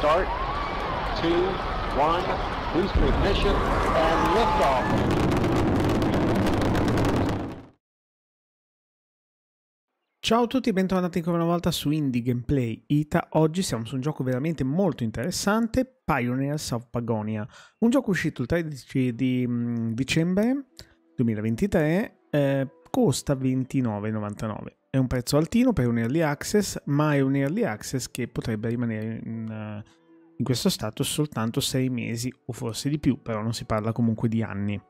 start, two, one, boost ignition, and liftoff. Ciao a tutti e bentornati ancora una volta su Indie Gameplay Ita. Oggi siamo su un gioco veramente molto interessante, Pioneers of Pagonia. Un gioco uscito il 13 di mm, dicembre 2023, eh, costa 29,99 è un prezzo altino per un early access, ma è un early access che potrebbe rimanere in, eh, in questo stato soltanto 6 mesi o forse di più, però non si parla comunque di anni.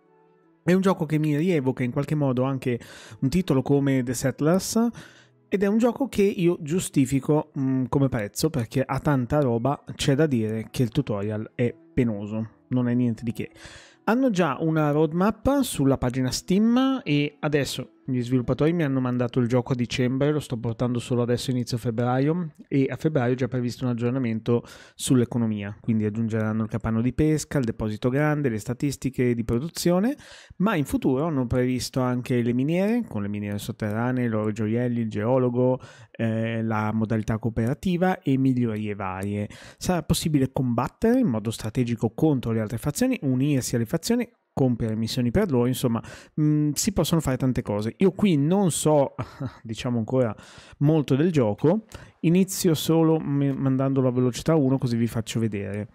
È un gioco che mi rievoca in qualche modo anche un titolo come The Settlers ed è un gioco che io giustifico mh, mm, come prezzo perché ha tanta roba, c'è da dire che il tutorial è penoso, non è niente di che. Hanno già una roadmap sulla pagina Steam e adesso gli sviluppatori mi hanno mandato il gioco a dicembre, lo sto portando solo adesso inizio febbraio e a febbraio è già previsto un aggiornamento sull'economia, quindi aggiungeranno il capanno di pesca, il deposito grande, le statistiche di produzione, ma in futuro hanno previsto anche le miniere, con le miniere sotterranee, i loro gioielli, il geologo, eh, la modalità cooperativa e migliorie varie. Sarà possibile combattere in modo strategico contro le altre fazioni, unirsi alle fazioni compiere missioni per loro, insomma, mh, mm, si possono fare tante cose. Io qui non so, diciamo ancora, molto del gioco, inizio solo mandandolo a velocità 1 così vi faccio vedere.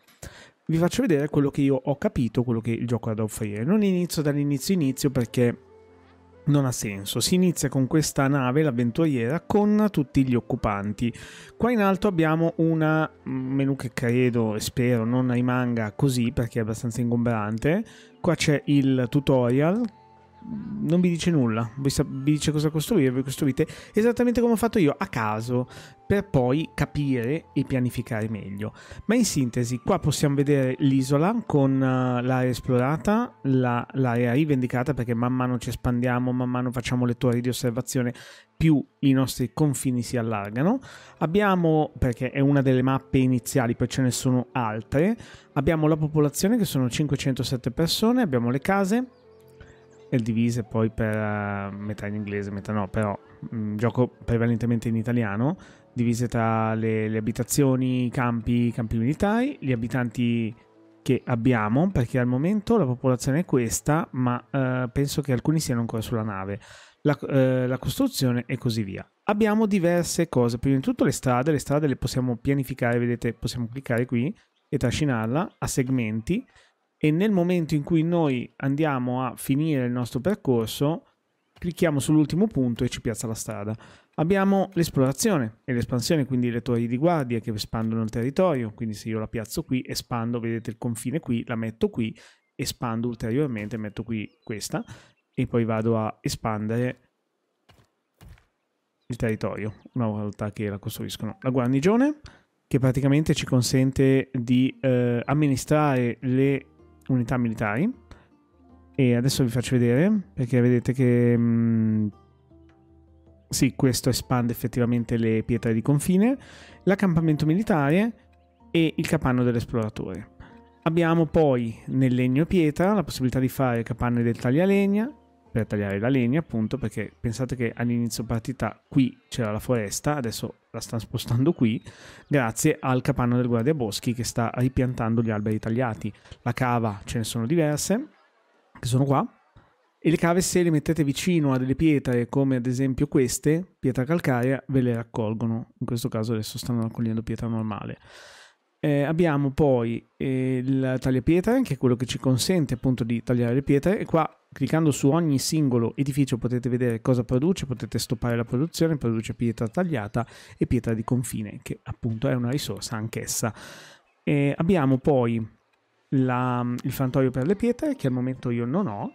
Vi faccio vedere quello che io ho capito, quello che il gioco ha da offrire. Non inizio dall'inizio inizio perché non ha senso. Si inizia con questa nave, l'avventuriera, con tutti gli occupanti. Qua in alto abbiamo una mm, menu che credo e spero non rimanga così perché è abbastanza ingombrante. Qua c'è il tutorial non vi dice nulla, vi, vi dice cosa costruire, voi costruite esattamente come ho fatto io, a caso, per poi capire e pianificare meglio. Ma in sintesi, qua possiamo vedere l'isola con eh, l'area esplorata, l'area rivendicata, perché man mano ci espandiamo, man mano facciamo le torri di osservazione, più i nostri confini si allargano. Abbiamo, perché è una delle mappe iniziali, poi ce ne sono altre, abbiamo la popolazione che sono 507 persone, abbiamo le case, e divise poi per eh, metà in inglese, metà no, però mh, mm, gioco prevalentemente in italiano, divise tra le, le abitazioni, i campi, i campi militari, gli abitanti che abbiamo, perché al momento la popolazione è questa, ma eh, penso che alcuni siano ancora sulla nave, la, eh, la costruzione e così via. Abbiamo diverse cose, prima di tutto le strade, le strade le possiamo pianificare, vedete, possiamo cliccare qui e trascinarla a segmenti e nel momento in cui noi andiamo a finire il nostro percorso, clicchiamo sull'ultimo punto e ci piazza la strada. Abbiamo l'esplorazione e l'espansione, quindi le torri di guardia che espandono il territorio, quindi se io la piazzo qui, espando, vedete il confine qui, la metto qui, espando ulteriormente, metto qui questa e poi vado a espandere il territorio una volta che la costruiscono. La guarnigione che praticamente ci consente di eh, amministrare le unità militari. E adesso vi faccio vedere, perché vedete che... Mh, mm, sì, questo espande effettivamente le pietre di confine, l'accampamento militare e il capanno dell'esploratore. Abbiamo poi nel legno e pietra la possibilità di fare capanne del taglialegna, per tagliare la legna appunto, perché pensate che all'inizio partita qui c'era la foresta, adesso la stanno spostando qui, grazie al capanno del guardiaboschi che sta ripiantando gli alberi tagliati. La cava ce ne sono diverse, che sono qua, e le cave se le mettete vicino a delle pietre come ad esempio queste, pietra calcarea, ve le raccolgono. In questo caso adesso stanno raccogliendo pietra normale. Eh, abbiamo poi eh, il tagliapietre, che è quello che ci consente appunto di tagliare le pietre, e qua Cliccando su ogni singolo edificio potete vedere cosa produce, potete stoppare la produzione, produce pietra tagliata e pietra di confine, che appunto è una risorsa anch'essa. E abbiamo poi la, il frantoio per le pietre, che al momento io non ho,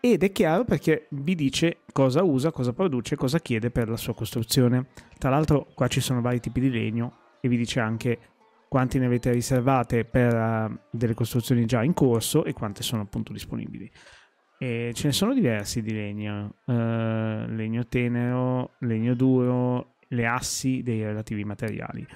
ed è chiaro perché vi dice cosa usa, cosa produce, cosa chiede per la sua costruzione. Tra l'altro qua ci sono vari tipi di legno e vi dice anche quanti ne avete riservate per eh, delle costruzioni già in corso e quante sono appunto disponibili. E ce ne sono diversi di legno, uh, legno tenero, legno duro, le assi dei relativi materiali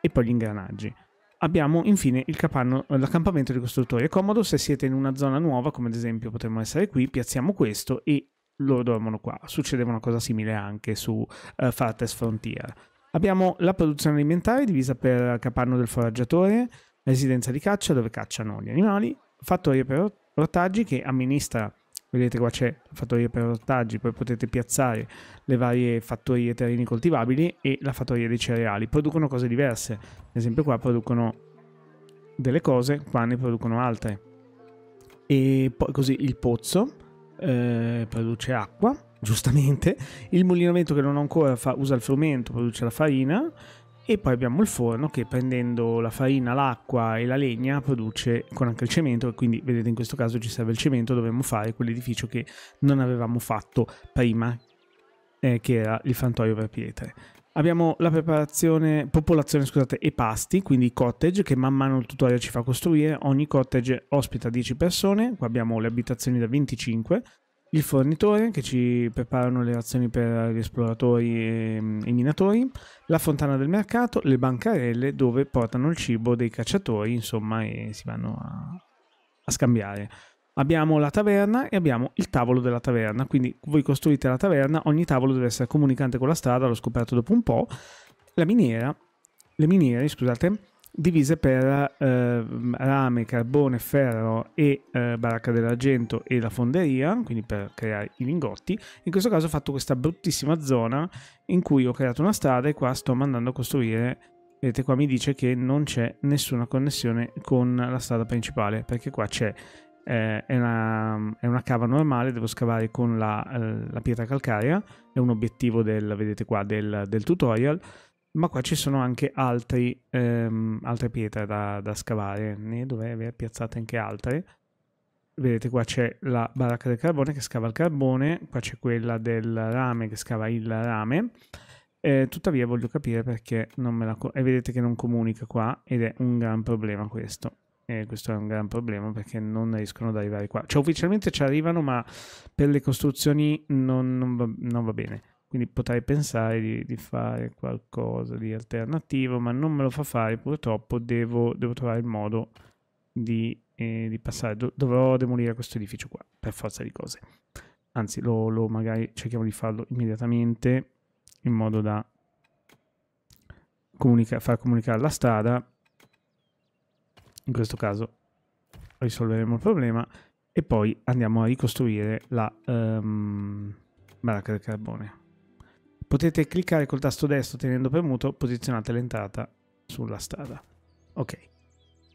e poi gli ingranaggi. Abbiamo infine capanno, l'accampamento dei costruttori. È comodo se siete in una zona nuova, come ad esempio potremmo essere qui, piazziamo questo e loro dormono qua. Succedeva una cosa simile anche su uh, eh, Fartes Frontier. Abbiamo la produzione alimentare divisa per capanno del foraggiatore, residenza di caccia dove cacciano gli animali, fattoria per ortaggi che amministra Vedete qua c'è la fattoria per ortaggi, poi potete piazzare le varie fattorie terreni coltivabili e la fattoria dei cereali. Producono cose diverse, ad esempio qua producono delle cose, qua ne producono altre. E poi così il pozzo eh, produce acqua, giustamente, il mulinamento che non ho ancora fa, usa il frumento, produce la farina, e poi abbiamo il forno che prendendo la farina, l'acqua e la legna produce con anche il cemento e quindi vedete in questo caso ci serve il cemento, dovremmo fare quell'edificio che non avevamo fatto prima eh, che era il frantoio per pietre. Abbiamo la preparazione, popolazione scusate, e pasti, quindi i cottage che man mano il tutorial ci fa costruire. Ogni cottage ospita 10 persone, qua abbiamo le abitazioni da 25, il fornitore che ci preparano le azioni per gli esploratori e mm, i minatori, la fontana del mercato, le bancarelle dove portano il cibo dei cacciatori, insomma, e si vanno a, a scambiare. Abbiamo la taverna e abbiamo il tavolo della taverna, quindi voi costruite la taverna, ogni tavolo deve essere comunicante con la strada, l'ho scoperto dopo un po', la miniera, le miniere, scusate, divise per eh, rame, carbone, ferro e eh, baracca dell'argento e la fonderia, quindi per creare i lingotti. In questo caso ho fatto questa bruttissima zona in cui ho creato una strada e qua sto mandando a costruire vedete qua mi dice che non c'è nessuna connessione con la strada principale perché qua c'è eh, è, una, è, una, cava normale devo scavare con la, eh, la pietra calcarea è un obiettivo del, vedete qua, del, del tutorial ma qua ci sono anche altri, ehm, altre pietre da, da scavare, ne dovrei aver piazzate anche altre. Vedete qua c'è la baracca del carbone che scava il carbone, qua c'è quella del rame che scava il rame. Eh, tuttavia voglio capire perché non me la... E vedete che non comunica qua ed è un gran problema questo. E eh, questo è un gran problema perché non riescono ad arrivare qua. Cioè ufficialmente ci arrivano ma per le costruzioni non, non, va, non va bene. Quindi potrei pensare di, di, fare qualcosa di alternativo, ma non me lo fa fare purtroppo, devo, devo trovare il modo di, eh, di passare, Do, dovrò demolire questo edificio qua, per forza di cose. Anzi, lo, lo magari cerchiamo di farlo immediatamente, in modo da comunica, far comunicare la strada. In questo caso risolveremo il problema e poi andiamo a ricostruire la um, baracca del carbone potete cliccare col tasto destro tenendo premuto, posizionate l'entrata sulla strada. Ok.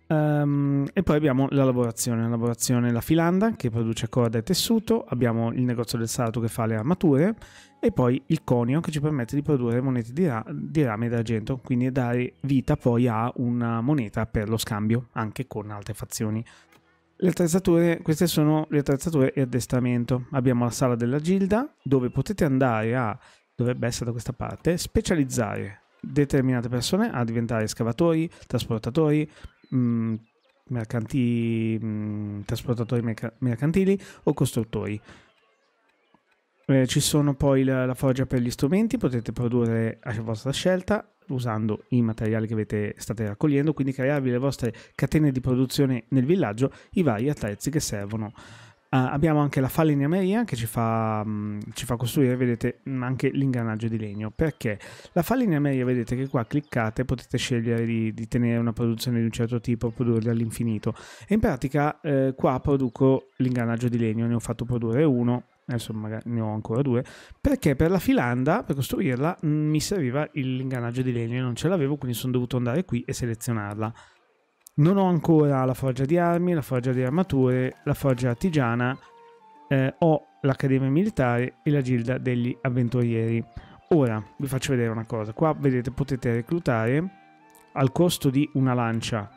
Um, e poi abbiamo la lavorazione, la lavorazione la filanda che produce corda e tessuto, abbiamo il negozio del salto che fa le armature e poi il conio che ci permette di produrre monete di, ra- di rame d'argento, quindi dare vita poi a una moneta per lo scambio anche con altre fazioni. Le attrezzature, queste sono le attrezzature e addestramento. Abbiamo la sala della gilda dove potete andare a dovrebbe essere da questa parte, specializzare determinate persone a diventare scavatori, trasportatori, mh, mm, mercanti, mh, mm, trasportatori merc mercantili o costruttori. Eh, ci sono poi la, la, forgia per gli strumenti, potete produrre a vostra scelta usando i materiali che avete, state raccogliendo, quindi crearvi le vostre catene di produzione nel villaggio, i vari attrezzi che servono Ah, abbiamo anche la fallineameria che ci fa, mh, mm, ci fa costruire, vedete, anche l'ingranaggio di legno. Perché la fallineameria, vedete che qua cliccate, potete scegliere di, di tenere una produzione di un certo tipo, produrre all'infinito. E in pratica eh, qua produco l'ingranaggio di legno, ne ho fatto produrre uno, adesso magari ne ho ancora due, perché per la filanda, per costruirla, mi serviva l'ingranaggio di legno e non ce l'avevo, quindi sono dovuto andare qui e selezionarla. Non ho ancora la forgia di armi, la forgia di armature, la forgia artigiana, eh, ho l'Accademia Militare e la Gilda degli Avventurieri. Ora vi faccio vedere una cosa, qua vedete potete reclutare al costo di una lancia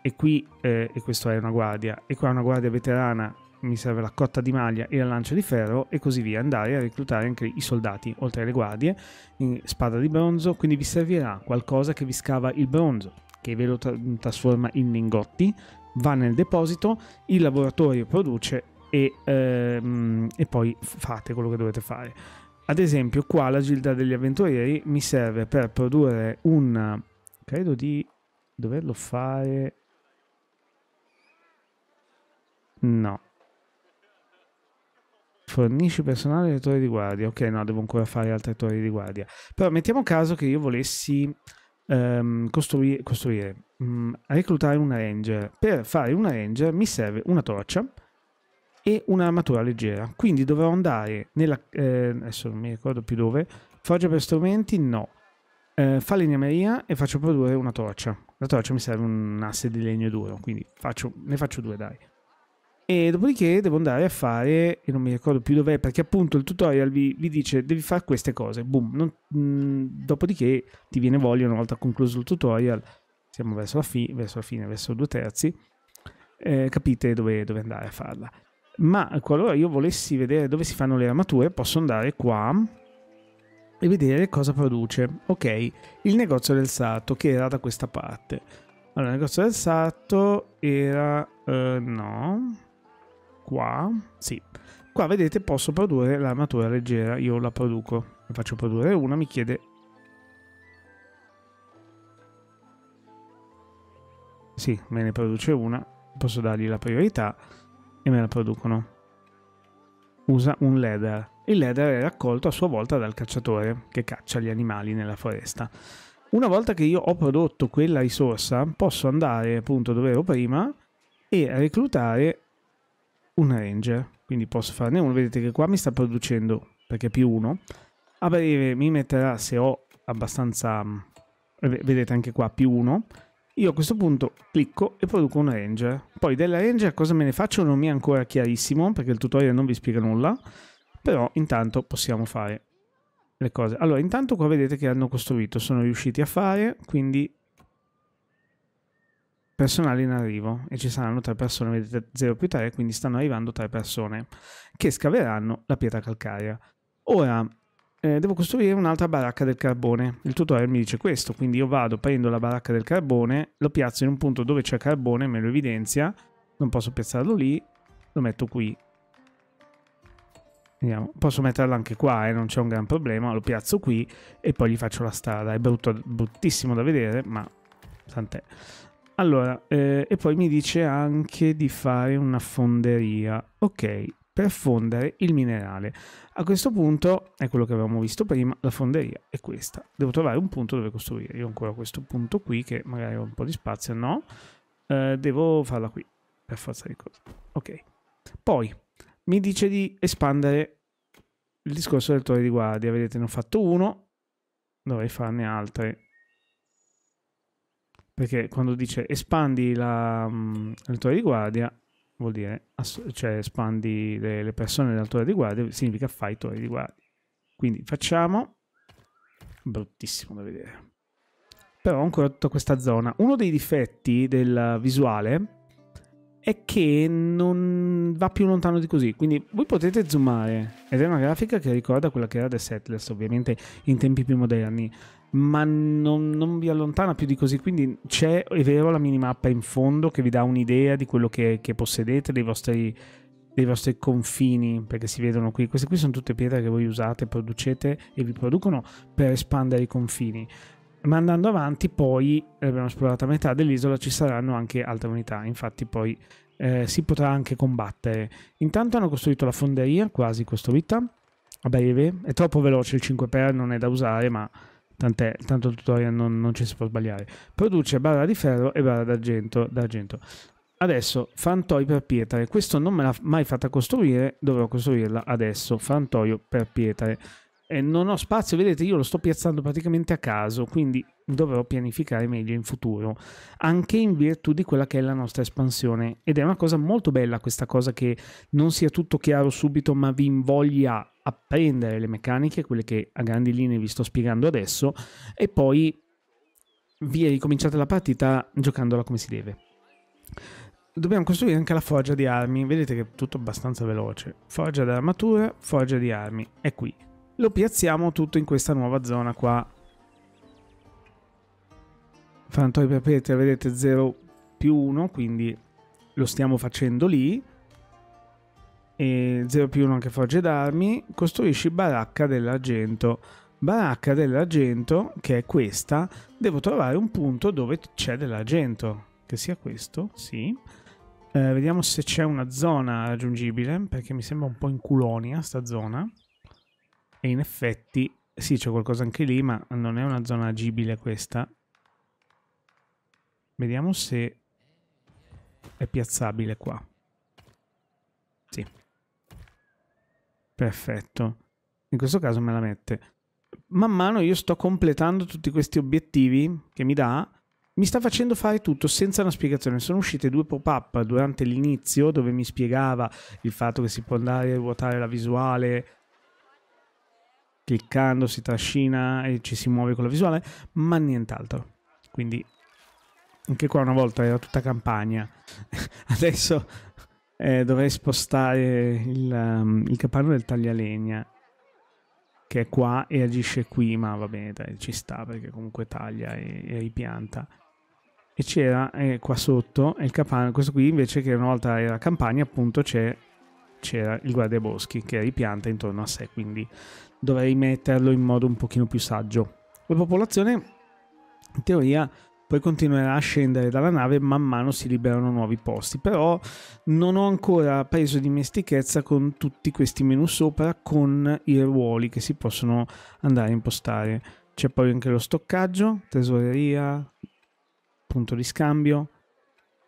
e qui, eh, e questo è una guardia, e qua una guardia veterana mi serve la cotta di maglia e la lancia di ferro e così via, andare a reclutare anche i soldati, oltre alle guardie, in spada di bronzo, quindi vi servirà qualcosa che vi scava il bronzo, che ve lo tra- trasforma in lingotti, va nel deposito, il laboratorio produce e, ehm, e poi fate quello che dovete fare. Ad esempio, qua la Gilda degli Avventurieri mi serve per produrre un... credo di doverlo fare... No. Fornisci personale alle torri di guardia. Ok, no, devo ancora fare altre torri di guardia. Però mettiamo caso che io volessi ehm, costruire, costruire mm, mh, reclutare una ranger. Per fare una ranger mi serve una torcia e un'armatura leggera. Quindi dovrò andare nella... Eh, adesso non mi ricordo più dove. Forgia per strumenti? No. Eh, falegnameria e faccio produrre una torcia. La torcia mi serve un asse di legno duro, quindi faccio, ne faccio due, dai e dopodiché devo andare a fare, e non mi ricordo più dov'è, perché appunto il tutorial vi, vi dice devi fare queste cose, boom, non, mh, mm, dopodiché ti viene voglia una volta concluso il tutorial, siamo verso la, fi, verso la fine, verso due terzi, eh, capite dove, dove, andare a farla. Ma qualora io volessi vedere dove si fanno le armature, posso andare qua e vedere cosa produce. Ok, il negozio del sarto che era da questa parte. Allora, il negozio del sarto era... Eh, no, qua, sì, qua vedete posso produrre l'armatura leggera, io la produco, ne faccio produrre una, mi chiede... Sì, me ne produce una, posso dargli la priorità e me la producono. Usa un leader. Il leader è raccolto a sua volta dal cacciatore che caccia gli animali nella foresta. Una volta che io ho prodotto quella risorsa, posso andare appunto dove ero prima e reclutare un ranger, quindi posso farne uno, vedete che qua mi sta producendo, perché è più uno, a breve mi metterà, se ho abbastanza, mm, vedete anche qua, più uno, io a questo punto clicco e produco un ranger. Poi della ranger cosa me ne faccio non mi è ancora chiarissimo, perché il tutorial non vi spiega nulla, però intanto possiamo fare le cose. Allora, intanto qua vedete che hanno costruito, sono riusciti a fare, quindi personale in arrivo e ci saranno tre persone, vedete 0 più 3, quindi stanno arrivando tre persone che scaveranno la pietra calcarea. Ora eh, devo costruire un'altra baracca del carbone. Il tutorial mi dice questo, quindi io vado, prendo la baracca del carbone, lo piazzo in un punto dove c'è carbone, me lo evidenzia, non posso piazzarlo lì, lo metto qui. Vediamo. Posso metterla anche qua, eh, non c'è un gran problema, lo piazzo qui e poi gli faccio la strada. È brutto, bruttissimo da vedere, ma tant'è. Allora, eh, e poi mi dice anche di fare una fonderia. Ok, per fondere il minerale. A questo punto è quello che avevamo visto prima, la fonderia è questa. Devo trovare un punto dove costruire. Io ancora questo punto qui che magari ho un po' di spazio, no? Eh, devo farla qui, per forza di cose. Ok. Poi mi dice di espandere il discorso del torre di guardia. Vedete, ne ho fatto uno, dovrei farne altre perché quando dice espandi la, um, mm, l'altura di guardia, vuol dire ass- cioè espandi le, le persone dell'altura di guardia, significa fai torri di guardia. Quindi facciamo, bruttissimo da vedere. Però ho ancora tutta questa zona. Uno dei difetti del visuale è che non va più lontano di così. Quindi voi potete zoomare ed è una grafica che ricorda quella che era The Settlers, ovviamente in tempi più moderni ma non, non, vi allontana più di così. Quindi c'è, è vero, la minimappa in fondo che vi dà un'idea di quello che, che possedete, dei vostri, dei vostri, confini, perché si vedono qui. Queste qui sono tutte pietre che voi usate, producete e vi producono per espandere i confini. Ma andando avanti, poi eh, abbiamo esplorato a metà dell'isola, ci saranno anche altre unità. Infatti, poi eh, si potrà anche combattere. Intanto hanno costruito la fonderia, quasi costruita. A breve, è troppo veloce il 5x, non è da usare, ma tant'è, tanto il tutorial non, non ci si può sbagliare. Produce barra di ferro e barra d'argento. d'argento. Adesso frantoio per pietre, questo non me l'ha mai fatta costruire, dovrò costruirla adesso, frantoio per pietre eh, non ho spazio, vedete io lo sto piazzando praticamente a caso, quindi dovrò pianificare meglio in futuro, anche in virtù di quella che è la nostra espansione. Ed è una cosa molto bella questa cosa che non sia tutto chiaro subito, ma vi invoglia a prendere le meccaniche, quelle che a grandi linee vi sto spiegando adesso, e poi vi ricominciate la partita giocandola come si deve. Dobbiamo costruire anche la forgia di armi, vedete che è tutto abbastanza veloce. Forgia d'armatura, forgia di armi, è qui lo piazziamo tutto in questa nuova zona qua. Fantoi perpetua, vedete, 0 più 1, quindi lo stiamo facendo lì. E 0 più 1 anche forge d'armi. Costruisci baracca dell'argento. Baracca dell'argento, che è questa, devo trovare un punto dove c'è dell'argento. Che sia questo, sì. Eh, vediamo se c'è una zona raggiungibile, perché mi sembra un po' in culonia sta zona. E in effetti, sì, c'è qualcosa anche lì, ma non è una zona agibile questa. Vediamo se è piazzabile qua. Sì. Perfetto. In questo caso me la mette. Man mano io sto completando tutti questi obiettivi che mi dà. Mi sta facendo fare tutto senza una spiegazione. Sono uscite due pop-up durante l'inizio dove mi spiegava il fatto che si può andare a ruotare la visuale cliccando si trascina e ci si muove con la visuale, ma nient'altro. Quindi anche qua una volta era tutta campagna, adesso eh, dovrei spostare il, um, il capanno del taglialegna che è qua e agisce qui, ma va bene, dai, ci sta perché comunque taglia e, e ripianta. E c'era eh, qua sotto il capanno, questo qui invece che una volta era campagna, appunto c'è c'era il guardiaboschi che ripianta intorno a sé, quindi dovrei metterlo in modo un pochino più saggio. La popolazione, in teoria, poi continuerà a scendere dalla nave man mano si liberano nuovi posti, però non ho ancora preso dimestichezza con tutti questi menu sopra con i ruoli che si possono andare a impostare. C'è poi anche lo stoccaggio, tesoreria, punto di scambio,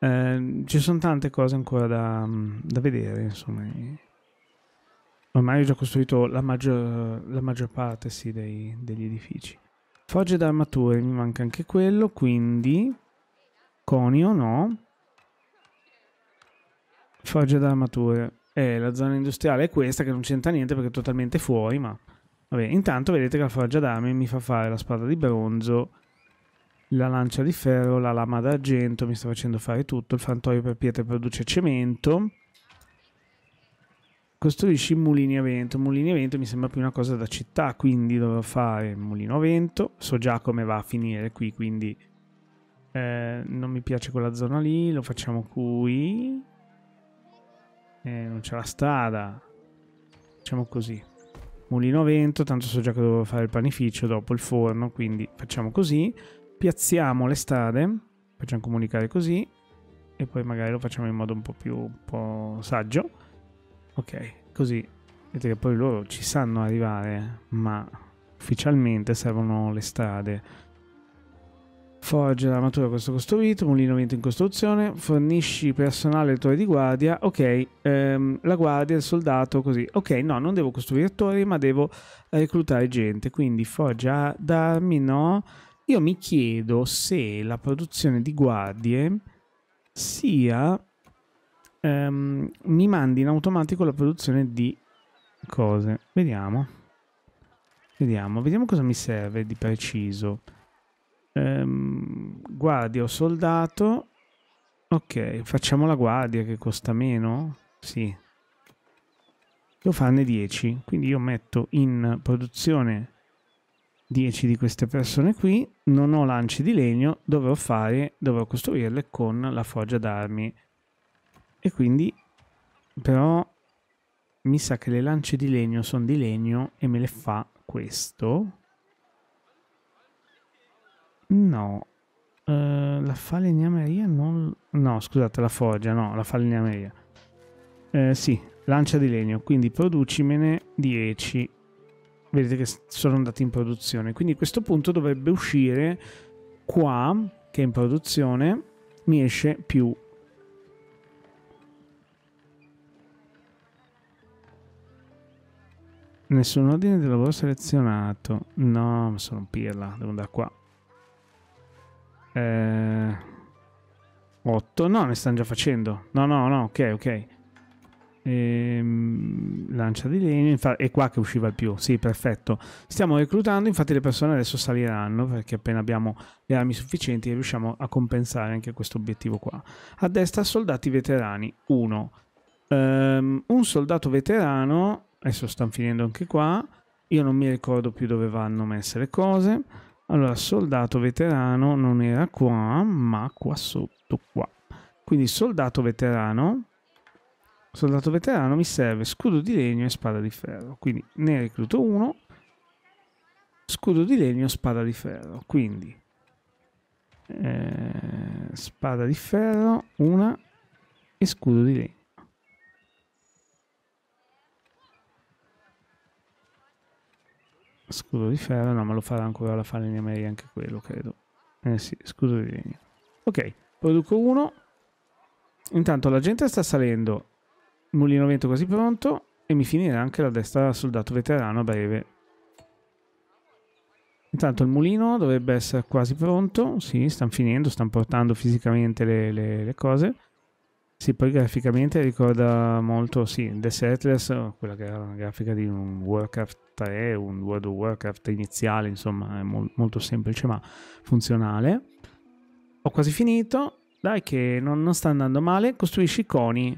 Ehm, ci sono tante cose ancora da, mm, da vedere, insomma. Ormai ho già costruito la maggior, la maggior parte sì, dei, degli edifici. Fogge d'armature, mi manca anche quello, quindi... Conio no. Fogge d'armature. Eh, la zona industriale è questa che non c'entra niente perché è totalmente fuori, ma... Vabbè, intanto vedete che la forgia d'armi mi fa fare la spada di bronzo la lancia di ferro, la lama d'argento, mi sta facendo fare tutto, il frantoio per pietre produce cemento. Costruisci mulini a vento, mulini a vento mi sembra più una cosa da città, quindi dovrò fare il mulino a vento, so già come va a finire qui, quindi eh, non mi piace quella zona lì, lo facciamo qui. Eh, non c'è la strada. Facciamo così. Mulino a vento, tanto so già che devo fare il panificio, dopo il forno, quindi facciamo così piazziamo le strade, facciamo comunicare così e poi magari lo facciamo in modo un po' più un po saggio. Ok, così vedete che poi loro ci sanno arrivare, ma ufficialmente servono le strade. Forge l'armatura questo costruito, mulino vento in costruzione, fornisci personale torre di guardia, ok, ehm, la guardia, il soldato, così, ok, no, non devo costruire torri ma devo reclutare gente, quindi forgia d'armi, no, io mi chiedo se la produzione di guardie sia um, mi mandi in automatico la produzione di cose. Vediamo. Vediamo, vediamo cosa mi serve di preciso. Um, ehm, guardia o soldato. Ok, facciamo la guardia che costa meno. Sì. Devo farne 10, quindi io metto in produzione 10 di queste persone qui, non ho lanci di legno, dovevo fare, dovevo costruirle con la foggia d'armi. E quindi, però, mi sa che le lance di legno sono di legno e me le fa questo. No, uh, la falegnameria non... No, scusate, la foggia, no, la falegnameria. Uh, sì, lancia di legno, quindi producimene 10 vedete che sono andati in produzione. Quindi questo punto dovrebbe uscire qua, che è in produzione, mi esce più. Nessun ordine di lavoro selezionato. No, sono pirla, devo andare qua. Eh, 8, no, ne stanno già facendo. No, no, no, ok, ok. Ehm, lancia di legno, infatti, è qua che usciva il più. Sì, perfetto. Stiamo reclutando, infatti, le persone adesso saliranno perché appena abbiamo le armi sufficienti riusciamo a compensare anche questo obiettivo qua. A destra, soldati veterani 1. Ehm, un soldato veterano, adesso stanno finendo anche qua. Io non mi ricordo più dove vanno messe le cose. Allora, soldato veterano non era qua, ma qua sotto qua. Quindi soldato veterano Soldato veterano mi serve scudo di legno e spada di ferro. Quindi ne recluto uno. Scudo di legno, e spada di ferro. Quindi eh, spada di ferro, una e scudo di legno. Scudo di ferro, no, ma lo farà ancora la falegnameria anche quello, credo. Eh sì, scudo di legno. Ok, produco uno. Intanto la gente sta salendo Mulino Vento quasi pronto e mi finirà anche la destra soldato veterano a breve. Intanto il mulino dovrebbe essere quasi pronto, sì, stanno finendo, stanno portando fisicamente le, le, le cose. Sì, poi graficamente ricorda molto, sì, The Settlers, quella che era una grafica di un Warcraft 3, un World of Warcraft iniziale, insomma, è mo molto semplice ma funzionale. Ho quasi finito, dai che non, non sta andando male, costruisci coni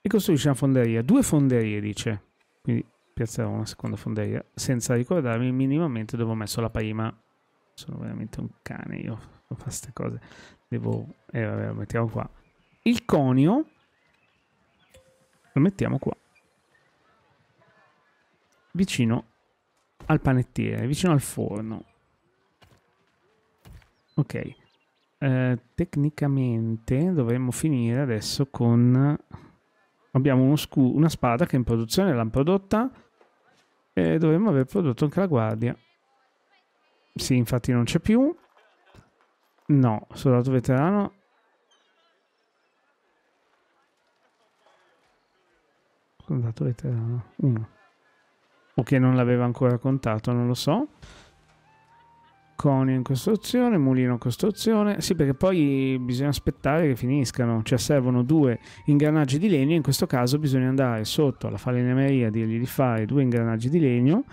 e costruisce una fonderia, due fonderie dice, quindi piazzerò una seconda fonderia, senza ricordarmi minimamente dove ho messo la prima. Sono veramente un cane io, a fare queste cose. Devo... Eh vabbè, lo mettiamo qua. Il conio lo mettiamo qua. Vicino al panettiere, vicino al forno. Ok. Eh, tecnicamente dovremmo finire adesso con abbiamo scu- una spada che in produzione l'hanno prodotta e dovremmo aver prodotto anche la guardia. Sì, infatti non c'è più. No, soldato veterano. Soldato veterano, uno. O che non l'aveva ancora contato, non lo so. Conio in costruzione, mulino in costruzione. Sì, perché poi bisogna aspettare che finiscano, cioè servono due ingranaggi di legno. In questo caso bisogna andare sotto alla falenameria, dirgli di fare due ingranaggi di legno,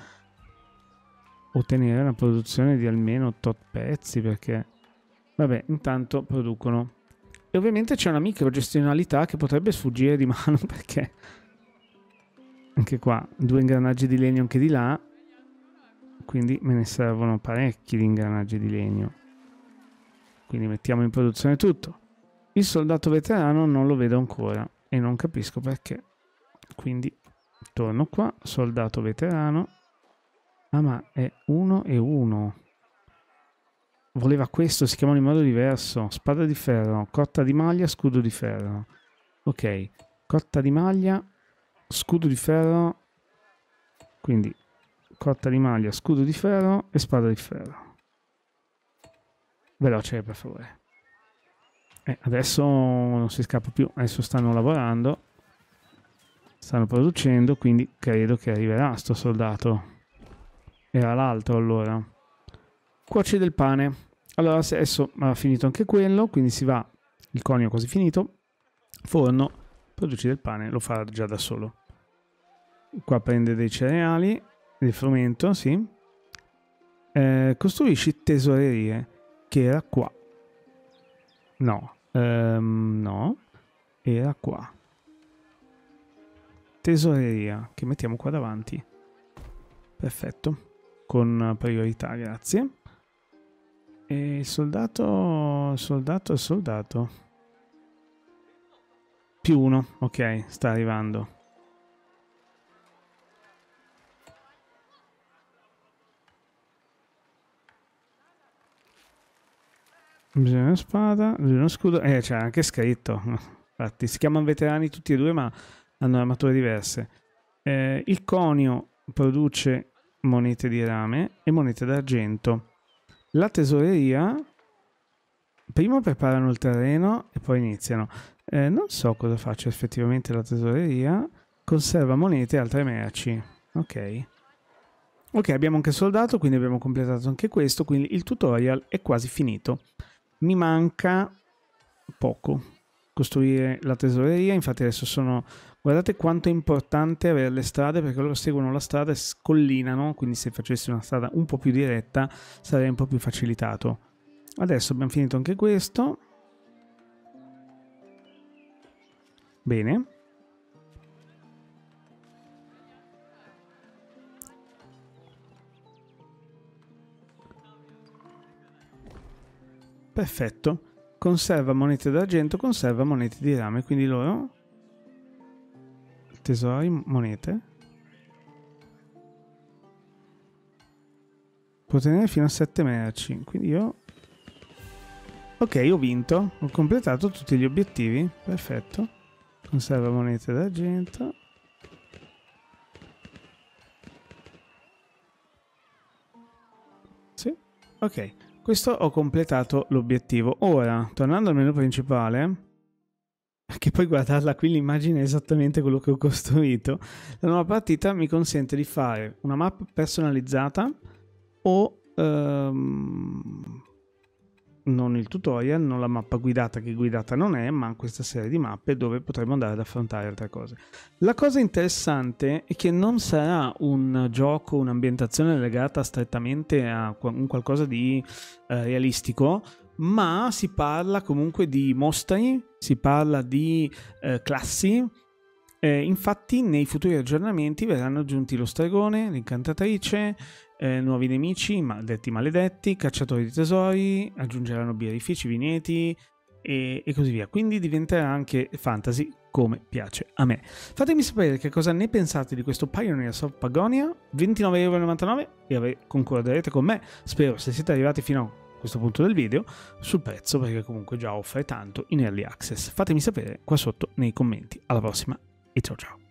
ottenere una produzione di almeno tot pezzi perché, vabbè, intanto producono. E ovviamente c'è una microgestionalità che potrebbe sfuggire di mano perché anche qua due ingranaggi di legno anche di là quindi me ne servono parecchi di ingranaggi di legno. Quindi mettiamo in produzione tutto. Il soldato veterano non lo vedo ancora e non capisco perché. Quindi torno qua, soldato veterano. Ah ma è 1 e 1. Voleva questo, si chiamano in modo diverso. Spada di ferro, cotta di maglia, scudo di ferro. Ok, cotta di maglia, scudo di ferro. Quindi cotta di maglia, scudo di ferro e spada di ferro. Veloce, per favore. Eh, adesso non si scappa più, adesso stanno lavorando, stanno producendo, quindi credo che arriverà sto soldato. Era l'altro allora. Cuoci del pane. Allora adesso ha finito anche quello, quindi si va, il conio è quasi finito, forno, produci del pane, lo farà già da solo. Qua prende dei cereali, il frumento, sì. Eh, costruisci tesorerie, che era qua. No, ehm, no, era qua. Tesoreria, che mettiamo qua davanti. Perfetto, con priorità, grazie. E il soldato, soldato, soldato. Più uno, ok, sta arrivando. Bisogna una spada, bisogna uno scudo. Eh, c'è anche scritto. Infatti, si chiamano veterani tutti e due, ma hanno armature diverse. Eh, il conio produce monete di rame e monete d'argento. La tesoreria prima preparano il terreno e poi iniziano. Eh, non so cosa faccia effettivamente la tesoreria. Conserva monete e altre merci. Ok. Ok, abbiamo anche soldato, quindi abbiamo completato anche questo, quindi il tutorial è quasi finito mi manca poco costruire la tesoreria, infatti adesso sono guardate quanto è importante avere le strade perché loro seguono la strada e scollinano, quindi se facessi una strada un po' più diretta sarei un po' più facilitato. Adesso abbiamo finito anche questo. Bene. Perfetto. Conserva monete d'argento, conserva monete di rame, quindi loro... Tesori, monete. Può tenere fino a 7 merci, quindi io... Ok, ho vinto, ho completato tutti gli obiettivi, perfetto. Conserva monete d'argento. Sì, ok. Questo ho completato l'obiettivo. Ora, tornando al menu principale, che poi guardarla qui l'immagine è esattamente quello che ho costruito, la nuova partita mi consente di fare una mappa personalizzata o... Um, non il tutorial, non la mappa guidata che guidata non è, ma questa serie di mappe dove potremo andare ad affrontare altre cose. La cosa interessante è che non sarà un gioco, un'ambientazione legata strettamente a un qualcosa di eh, realistico, ma si parla comunque di mostri, si parla di eh, classi, eh, infatti nei futuri aggiornamenti verranno aggiunti lo stregone, l'incantatrice, eh, nuovi nemici, maldetti maledetti, cacciatori di tesori, aggiungeranno birrifici, vigneti e, e così via. Quindi diventerà anche fantasy come piace a me. Fatemi sapere che cosa ne pensate di questo Pioneers of Pagonia, 29,99€ e concorderete con me, spero se siete arrivati fino a questo punto del video, sul prezzo perché comunque già offre tanto in Early Access. Fatemi sapere qua sotto nei commenti. Alla prossima e ciao ciao!